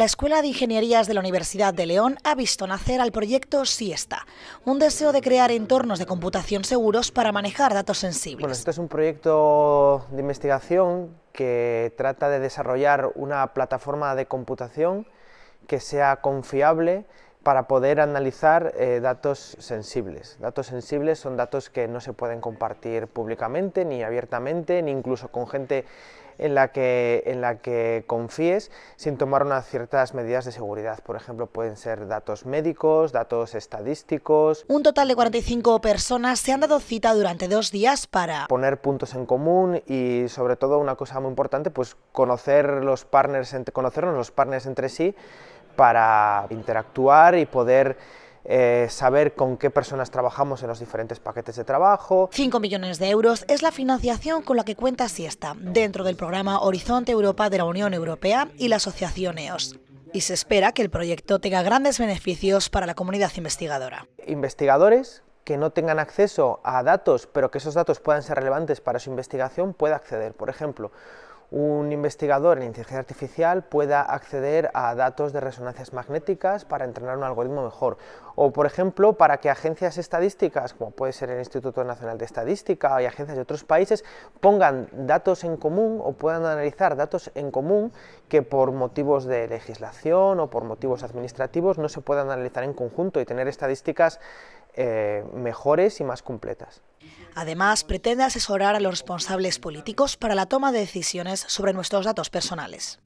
la Escuela de Ingenierías de la Universidad de León ha visto nacer al proyecto Siesta, un deseo de crear entornos de computación seguros para manejar datos sensibles. Este es un proyecto de investigación que trata de desarrollar una plataforma de computación que sea confiable para poder analizar eh, datos sensibles. Datos sensibles son datos que no se pueden compartir públicamente, ni abiertamente, ni incluso con gente en la que, en la que confíes sin tomar unas ciertas medidas de seguridad. Por ejemplo, pueden ser datos médicos, datos estadísticos. Un total de 45 personas se han dado cita durante dos días para poner puntos en común y sobre todo una cosa muy importante, pues conocer los partners, conocernos los partners entre sí para interactuar y poder eh, saber con qué personas trabajamos en los diferentes paquetes de trabajo. 5 millones de euros es la financiación con la que cuenta Siesta dentro del programa Horizonte Europa de la Unión Europea y la Asociación EOS. Y se espera que el proyecto tenga grandes beneficios para la comunidad investigadora. Investigadores que no tengan acceso a datos, pero que esos datos puedan ser relevantes para su investigación, puede acceder. Por ejemplo, un investigador en inteligencia artificial pueda acceder a datos de resonancias magnéticas para entrenar un algoritmo mejor. O, por ejemplo, para que agencias estadísticas, como puede ser el Instituto Nacional de Estadística y agencias de otros países, pongan datos en común o puedan analizar datos en común que por motivos de legislación o por motivos administrativos no se puedan analizar en conjunto y tener estadísticas eh, mejores y más completas. Además, pretende asesorar a los responsables políticos para la toma de decisiones sobre nuestros datos personales.